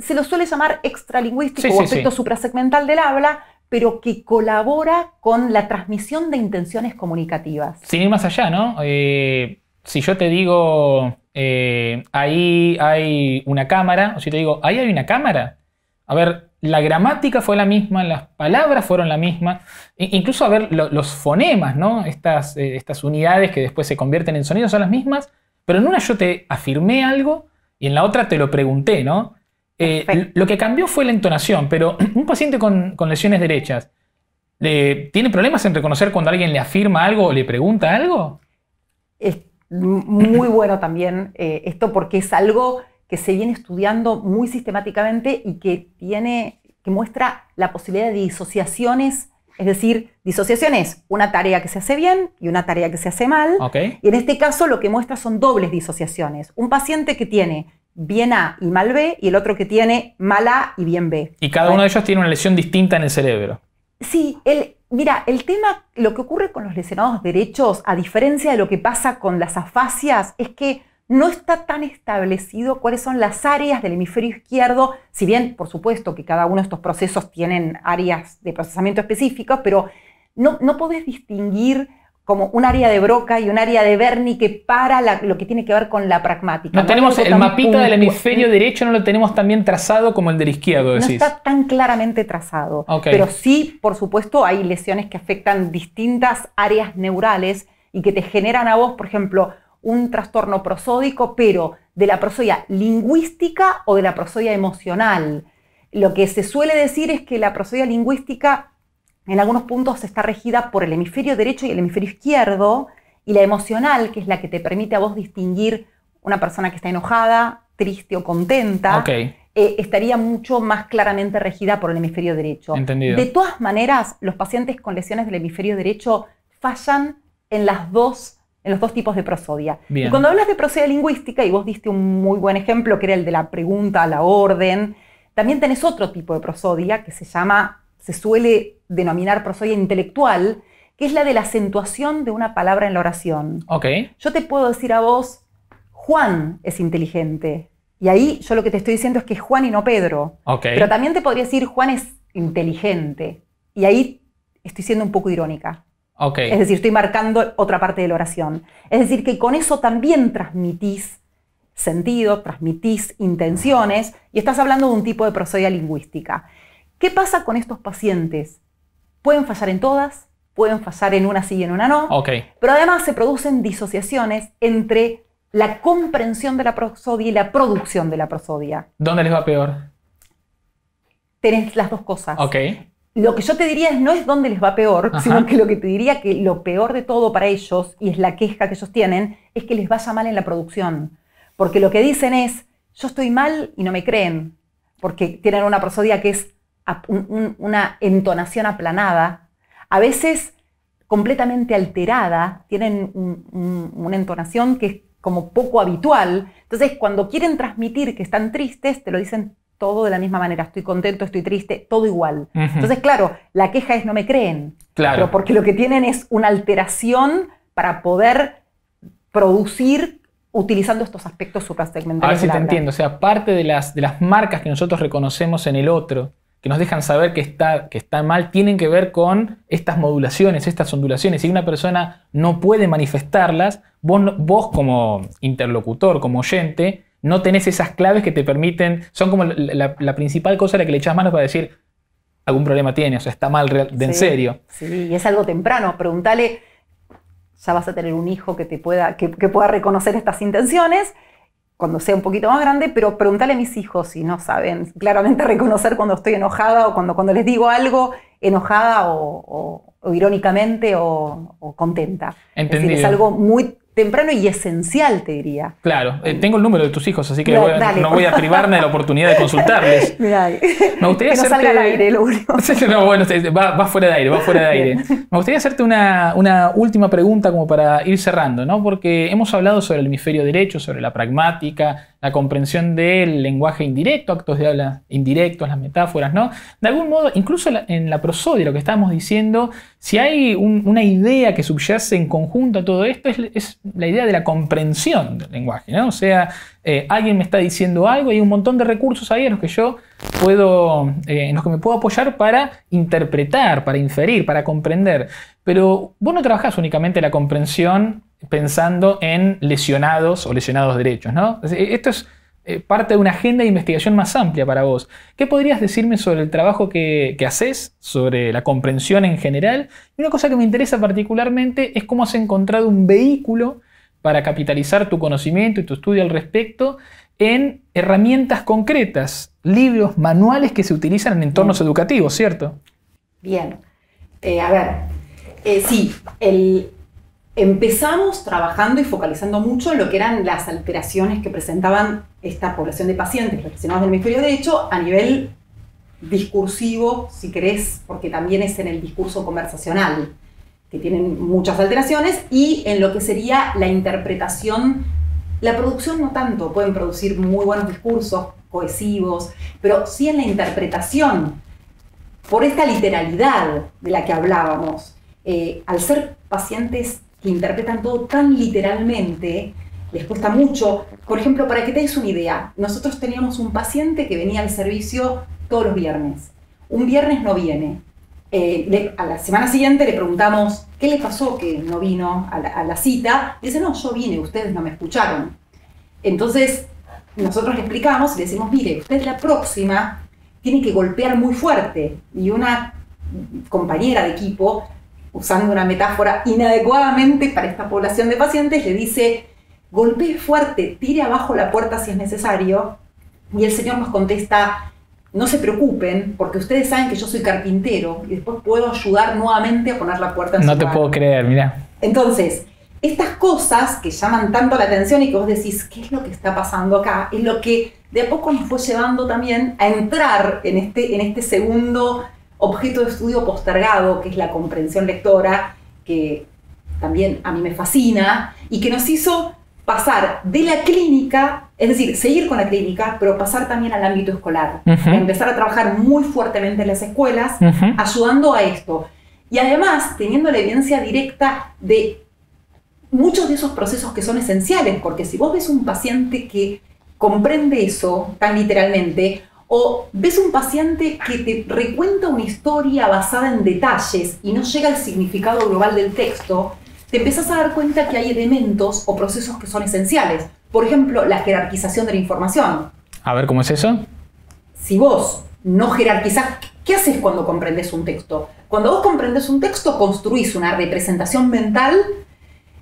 se lo suele llamar extralingüístico o aspecto suprasegmental del habla, pero que colabora con la transmisión de intenciones comunicativas. Sin ir más allá, ¿no? Eh, si yo te digo, eh, ahí hay una cámara, o si te digo, ahí hay una cámara, a ver, la gramática fue la misma, las palabras fueron la misma, e incluso a ver los fonemas, ¿no? Eh, estas, unidades que después se convierten en sonidos son las mismas, pero en una yo te afirmé algo y en la otra te lo pregunté, ¿no? Eh, lo que cambió fue la entonación, pero un paciente con, lesiones derechas, eh, ¿tiene problemas en reconocer cuando alguien le afirma algo o le pregunta algo? Es muy bueno también esto porque es algo que se viene estudiando muy sistemáticamente y que tiene, que muestra la posibilidad de disociaciones es decir, disociaciones, una tarea que se hace bien y una tarea que se hace mal. Y en este caso lo que muestra son dobles disociaciones. Un paciente que tiene bien A y mal B y el otro que tiene mal A y bien B. Y cada uno de ellos tiene una lesión distinta en el cerebro. Sí, el, mira, el tema, lo que ocurre con los lesionados derechos, a diferencia de lo que pasa con las afasias, es que no está tan establecido cuáles son las áreas del hemisferio izquierdo, si bien por supuesto que cada uno de estos procesos tienen áreas de procesamiento específicas, pero no, no podés distinguir como un área de Broca y un área de que para lo que tiene que ver con la pragmática. No, tenemos el mapita del hemisferio derecho, no lo tenemos tan trazado como el del izquierdo, decís. No está tan claramente trazado, pero sí, por supuesto, hay lesiones que afectan distintas áreas neurales y que te generan a vos, por ejemplo, un trastorno prosódico, pero de la prosodia lingüística o de la prosodia emocional. Lo que se suele decir es que la prosodia lingüística en algunos puntos está regida por el hemisferio derecho y el hemisferio izquierdo, y la emocional, que es la que te permite a vos distinguir una persona que está enojada, triste o contenta, eh, estaría mucho más claramente regida por el hemisferio derecho. De todas maneras, los pacientes con lesiones del hemisferio derecho fallan en las dos en los dos tipos de prosodia. Y cuando hablas de prosodia lingüística, y vos diste un muy buen ejemplo, que era el de la pregunta a la orden, también tenés otro tipo de prosodia que se llama, se suele denominar prosodia intelectual, que es la de la acentuación de una palabra en la oración. Yo te puedo decir a vos, Juan es inteligente. Y ahí yo lo que te estoy diciendo es que es Juan y no Pedro. Pero también te podría decir Juan es inteligente. Y ahí estoy siendo un poco irónica. Es decir, estoy marcando otra parte de la oración. Es decir, que con eso también transmitís sentido, transmitís intenciones y estás hablando de un tipo de prosodia lingüística. ¿Qué pasa con estos pacientes? Pueden fallar en todas, pueden fallar en una sí y en una no, okay. pero además se producen disociaciones entre la comprensión de la prosodia y la producción de la prosodia. ¿Dónde les va peor? Tenés las dos cosas. Okay lo que yo te diría es no es dónde les va peor, sino que lo que te diría que lo peor de todo para ellos, y es la queja que ellos tienen, es que les vaya mal en la producción. Porque lo que dicen es, yo estoy mal y no me creen, porque tienen una prosodia que es una entonación aplanada, a veces completamente alterada, tienen una entonación que es como poco habitual. Entonces, cuando quieren transmitir que están tristes, te lo dicen todo de la misma manera. Estoy contento, estoy triste, todo igual. Entonces, claro, la queja es no me creen. Claro. porque lo que tienen es una alteración para poder producir utilizando estos aspectos suprasegmentales. A ver si te entiendo. O sea, parte de las, de las marcas que nosotros reconocemos en el otro, que nos dejan saber que está, que está mal, tienen que ver con estas modulaciones, estas ondulaciones. Si una persona no puede manifestarlas, vos, vos como interlocutor, como oyente, no tenés esas claves que te permiten, son como la, principal cosa a la que le echas manos para decir, algún problema tiene, o sea, está mal de en serio. Sí, y es algo temprano, preguntale, ya vas a tener un hijo que te pueda, que, pueda reconocer estas intenciones cuando sea un poquito más grande, pero preguntale a mis hijos si no saben claramente reconocer cuando estoy enojada o cuando, cuando les digo algo enojada o, irónicamente o, contenta. Entendido. Es, decir, es algo muy temprano y esencial, te diría. Claro, eh, tengo el número de tus hijos, así que no, voy a, privarme de la oportunidad de consultarles. Me gustaría no hacerte... salga al aire, lo único. bueno, va, fuera de aire, va fuera de aire. Me gustaría hacerte una, una, última pregunta como para ir cerrando, ¿no? Porque hemos hablado sobre el hemisferio derecho, sobre la pragmática, la comprensión del lenguaje indirecto, actos de habla indirectos, las metáforas, ¿no? De algún modo, incluso en la prosodia, lo que estábamos diciendo, si hay una idea que subyace en conjunto a todo esto, es, la idea de la comprensión del lenguaje. ¿no? O sea, eh, alguien me está diciendo algo, hay un montón de recursos ahí en los que yo puedo, eh, en los que me puedo apoyar para interpretar, para inferir, para comprender. Pero vos no trabajás únicamente la comprensión pensando en lesionados o lesionados derechos. ¿no? Esto es eh, parte de una agenda de investigación más amplia para vos. ¿Qué podrías decirme sobre el trabajo que, haces, sobre la comprensión en general? Y una cosa que me interesa particularmente es cómo has encontrado un vehículo para capitalizar tu conocimiento y tu estudio al respecto en herramientas concretas, libros, manuales que se utilizan en entornos educativos, ¿cierto? Bien. Eh, a ver, eh, sí, el, Empezamos trabajando y focalizando mucho en lo que eran las alteraciones que presentaban esta población de pacientes relacionados del hemisferio derecho a nivel discursivo, si querés, porque también es en el discurso conversacional, que tienen muchas alteraciones, y en lo que sería la interpretación, la producción no tanto, pueden producir muy buenos discursos cohesivos, pero sí en la interpretación, por esta literalidad de la que hablábamos, eh, al ser pacientes que interpretan todo tan literalmente, les cuesta mucho. Por ejemplo, para que te des una idea, nosotros teníamos un paciente que venía al servicio todos los viernes. Un viernes no viene. Eh, a la semana siguiente le preguntamos, ¿qué le pasó que no vino a la, cita? Y dice, no, yo vine, ustedes no me escucharon. Entonces, nosotros le explicamos y le decimos, mire, usted la próxima tiene que golpear muy fuerte. Y una compañera de equipo usando una metáfora inadecuadamente para esta población de pacientes, le dice, golpee fuerte, tire abajo la puerta si es necesario. Y el señor nos contesta, no se preocupen, porque ustedes saben que yo soy carpintero y después puedo ayudar nuevamente a poner la puerta en No te puedo creer, mira. Entonces, estas cosas que llaman tanto la atención y que vos decís, ¿qué es lo que está pasando acá? Es lo que de a poco nos fue llevando también a entrar en este, en este segundo objeto de estudio postergado, que es la comprensión lectora, que también a mí me fascina, y que nos hizo pasar de la clínica, es decir, seguir con la clínica, pero pasar también al ámbito escolar, empezar a trabajar muy fuertemente en las escuelas, ayudando a esto. Y además, teniendo la evidencia directa de muchos de esos procesos que son esenciales, porque si vos ves un paciente que comprende eso tan literalmente, o ves un paciente que te recuenta una historia basada en detalles y no llega al significado global del texto, te empezás a dar cuenta que hay elementos o procesos que son esenciales. Por ejemplo, la jerarquización de la información. A ver, ¿cómo es eso? Si vos no jerarquizás, ¿qué haces cuando comprendes un texto? Cuando vos comprendes un texto, construís una representación mental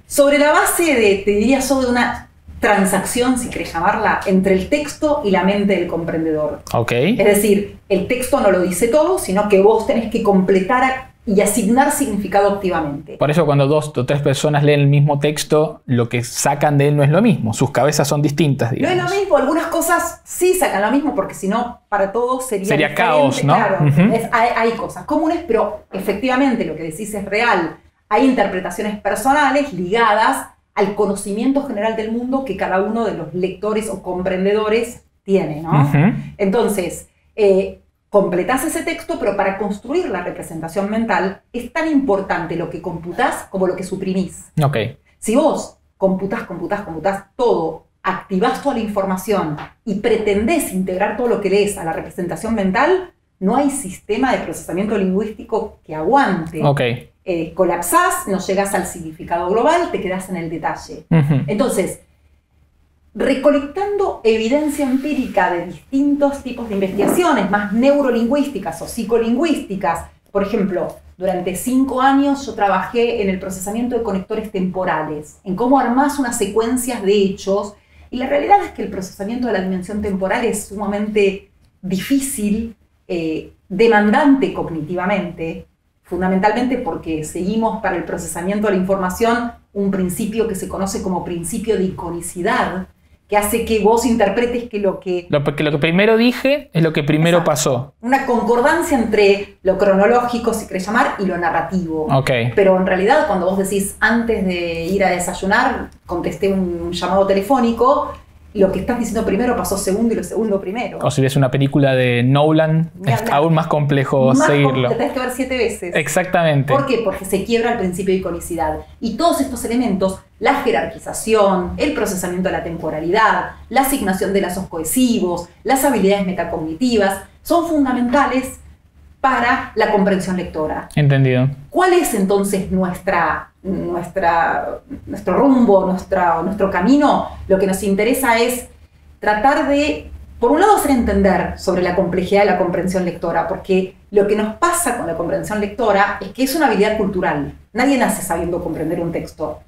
sobre la base de, te diría yo, de una transacción, si querés llamarla, entre el texto y la mente del comprendedor. Okay. Es decir, el texto no lo dice todo, sino que vos tenés que completar y asignar significado activamente. Por eso cuando dos o tres personas leen el mismo texto, lo que sacan de él no es lo mismo, sus cabezas son distintas. Digamos. No es lo mismo, algunas cosas sí sacan lo mismo, porque si no, para todos sería... Sería caos, ¿no? Claro, hay, hay cosas comunes, pero efectivamente lo que decís es real. Hay interpretaciones personales ligadas al conocimiento general del mundo que cada uno de los lectores o comprendedores tiene, Entonces, eh, completas ese texto, pero para construir la representación mental es tan importante lo que computás como lo que suprimís. Ok. Si vos computás, computás, computás todo, activás toda la información y pretendés integrar todo lo que lees a la representación mental, no hay sistema de procesamiento lingüístico que aguante. Okay. Eh, colapsás, no llegás al significado global, te quedás en el detalle. Entonces, recolectando evidencia empírica de distintos tipos de investigaciones, más neurolingüísticas o psicolingüísticas, por ejemplo, durante cinco años yo trabajé en el procesamiento de conectores temporales, en cómo armás unas secuencias de hechos, y la realidad es que el procesamiento de la dimensión temporal es sumamente difícil, eh, demandante cognitivamente, fundamentalmente porque seguimos para el procesamiento de la información un principio que se conoce como principio de iconicidad, que hace que vos interpretes que lo que... Lo que, lo que primero dije es lo que primero pasó. Una concordancia entre lo cronológico, si querés llamar, y lo narrativo. Pero en realidad cuando vos decís antes de ir a desayunar, contesté un llamado telefónico, lo que estás diciendo primero pasó segundo y lo segundo primero. O si ves una película de Nolan, es aún más complejo más seguirlo. Tienes que ver siete veces. Exactamente. ¿Por qué? Porque se quiebra el principio de iconicidad. Y todos estos elementos, la jerarquización, el procesamiento de la temporalidad, la asignación de lazos cohesivos, las habilidades metacognitivas, son fundamentales para la comprensión lectora. Entendido. ¿Cuál es entonces nuestra, nuestra, nuestro rumbo, nuestra, nuestro camino? Lo que nos interesa es tratar de, por un lado, hacer entender sobre la complejidad de la comprensión lectora, porque lo que nos pasa con la comprensión lectora es que es una habilidad cultural. Nadie nace sabiendo comprender un texto.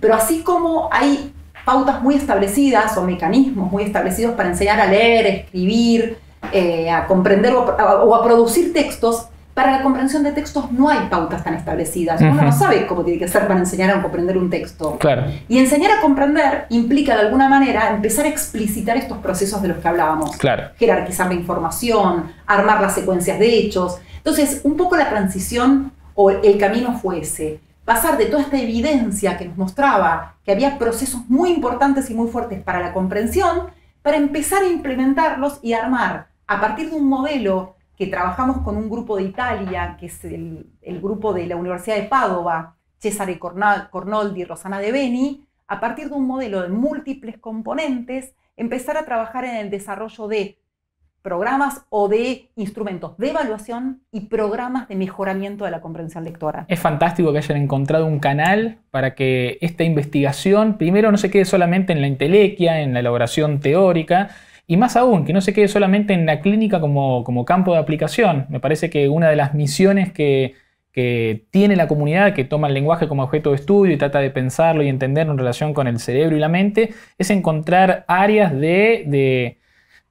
Pero así como hay pautas muy establecidas o mecanismos muy establecidos para enseñar a leer, escribir, eh, a comprender o a, producir textos, para la comprensión de textos no hay pautas tan establecidas. Uno no sabe cómo tiene que ser para enseñar a comprender un texto. Claro. Y enseñar a comprender implica de alguna manera empezar a explicitar estos procesos de los que hablábamos. Claro. Jerarquizar la información, armar las secuencias de hechos. Entonces, un poco la transición o el camino fue ese pasar de toda esta evidencia que nos mostraba que había procesos muy importantes y muy fuertes para la comprensión, para empezar a implementarlos y armar a partir de un modelo que trabajamos con un grupo de Italia, que es el, grupo de la Universidad de Padova, Cesare Cornoldi y Rosana De Beni, a partir de un modelo de múltiples componentes, empezar a trabajar en el desarrollo de programas o de instrumentos de evaluación y programas de mejoramiento de la comprensión lectora. Es fantástico que hayan encontrado un canal para que esta investigación primero no se quede solamente en la intelequia, en la elaboración teórica, y más aún, que no se quede solamente en la clínica como, campo de aplicación. Me parece que una de las misiones que, tiene la comunidad que toma el lenguaje como objeto de estudio y trata de pensarlo y entenderlo en relación con el cerebro y la mente, es encontrar áreas de,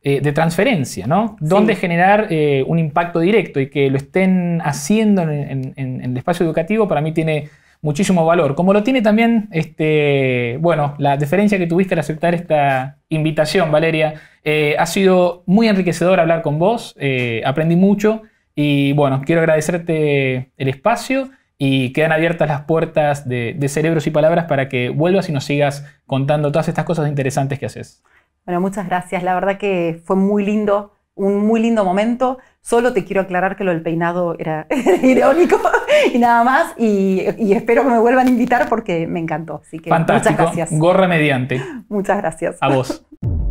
eh, transferencia, ¿no? Donde generar eh, un impacto directo y que lo estén haciendo en, el espacio educativo para mí tiene muchísimo valor. Como lo tiene también, este, bueno, la deferencia que tuviste al aceptar esta invitación, Valeria. Eh, ha sido muy enriquecedor hablar con vos, eh, aprendí mucho y bueno, quiero agradecerte el espacio y quedan abiertas las puertas de Cerebros y Palabras para que vuelvas y nos sigas contando todas estas cosas interesantes que haces. Bueno, muchas gracias. La verdad que fue muy lindo, un muy lindo momento. Solo te quiero aclarar que lo del peinado era irónico y nada más. Y, espero que me vuelvan a invitar porque me encantó. Así que muchas gracias. Gorra mediante. Muchas gracias. A vos.